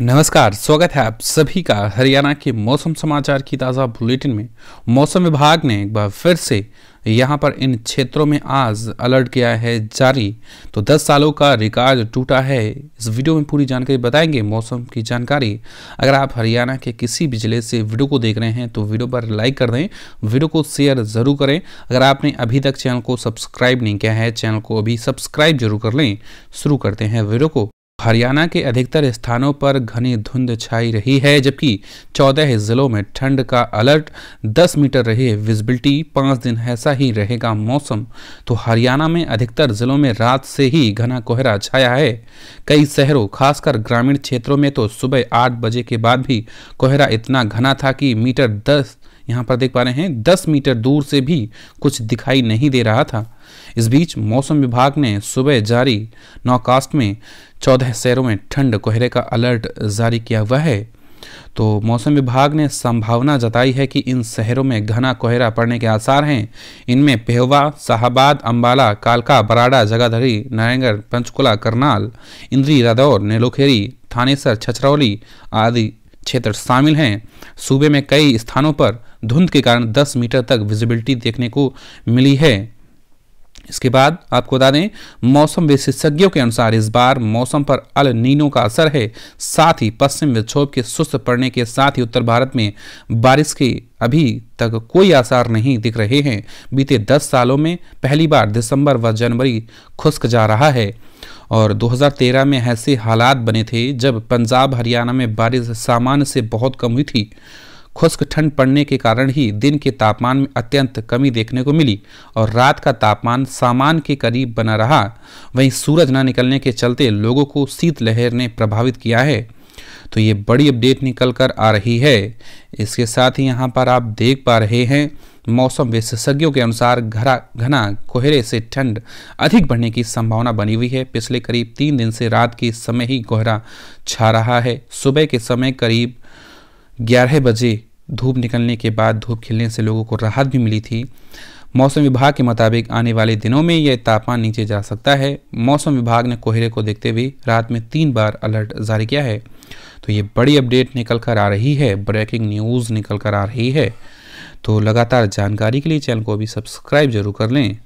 नमस्कार स्वागत है आप सभी का हरियाणा के मौसम समाचार की ताज़ा बुलेटिन में मौसम विभाग ने एक बार फिर से यहां पर इन क्षेत्रों में आज अलर्ट किया है जारी तो 10 सालों का रिकॉर्ड टूटा है इस वीडियो में पूरी जानकारी बताएंगे मौसम की जानकारी अगर आप हरियाणा के किसी भी जिले से वीडियो को देख रहे हैं तो वीडियो पर लाइक कर दें वीडियो को शेयर ज़रूर करें अगर आपने अभी तक चैनल को सब्सक्राइब नहीं किया है चैनल को अभी सब्सक्राइब जरूर कर लें शुरू करते हैं वीडियो को हरियाणा के अधिकतर स्थानों पर घनी धुंध छाई रही है जबकि 14 जिलों में ठंड का अलर्ट 10 मीटर रही विजिबिलिटी पाँच दिन ऐसा ही रहेगा मौसम तो हरियाणा में अधिकतर जिलों में रात से ही घना कोहरा छाया है कई शहरों खासकर ग्रामीण क्षेत्रों में तो सुबह आठ बजे के बाद भी कोहरा इतना घना था कि मीटर दस यहाँ पर देख पा रहे हैं दस मीटर दूर से भी कुछ दिखाई नहीं दे रहा था इस बीच मौसम विभाग ने सुबह जारी नौकास्ट में चौदह शहरों में ठंड कोहरे का अलर्ट जारी किया हुआ है तो मौसम विभाग ने संभावना जताई है कि इन शहरों में घना कोहरा पड़ने के आसार हैं इनमें पेहवा शाहबाद अम्बाला कालका बराड़ा जगाधरी नारायणगढ़ पंचकुला करनाल इंद्री रादौर नेलोखेरी थानेसर छछरौली आदि क्षेत्र शामिल हैं सूबे में कई स्थानों पर धुंध के कारण 10 मीटर तक विजिबिलिटी देखने को मिली है इसके बाद आपको बता दें मौसम विशेषज्ञों के अनुसार इस बार मौसम पर अल नीनो का असर है साथ ही पश्चिम विक्षोभ के सुस्त पड़ने के साथ ही उत्तर भारत में बारिश के अभी तक कोई आसार नहीं दिख रहे हैं बीते 10 सालों में पहली बार दिसंबर व जनवरी खुश्क जा रहा है और 2013 में ऐसे हालात बने थे जब पंजाब हरियाणा में बारिश सामान्य से बहुत कम हुई थी खुश्क ठंड पड़ने के कारण ही दिन के तापमान में अत्यंत कमी देखने को मिली और रात का तापमान सामान के करीब बना रहा वहीं सूरज न निकलने के चलते लोगों को शीतलहर ने प्रभावित किया है तो ये बड़ी अपडेट निकल कर आ रही है इसके साथ ही यहाँ पर आप देख पा रहे हैं मौसम विशेषज्ञों के अनुसार घरा घना कोहरे से ठंड अधिक बढ़ने की संभावना बनी हुई है पिछले करीब तीन दिन से रात के समय ही कोहरा छा रहा है सुबह के समय करीब ग्यारह बजे धूप निकलने के बाद धूप खिलने से लोगों को राहत भी मिली थी मौसम विभाग के मुताबिक आने वाले दिनों में यह तापमान नीचे जा सकता है मौसम विभाग ने कोहरे को देखते हुए रात में तीन बार अलर्ट जारी किया है तो ये बड़ी अपडेट निकल कर आ रही है ब्रेकिंग न्यूज़ निकल कर आ रही है तो लगातार जानकारी के लिए चैनल को अभी सब्सक्राइब जरूर कर लें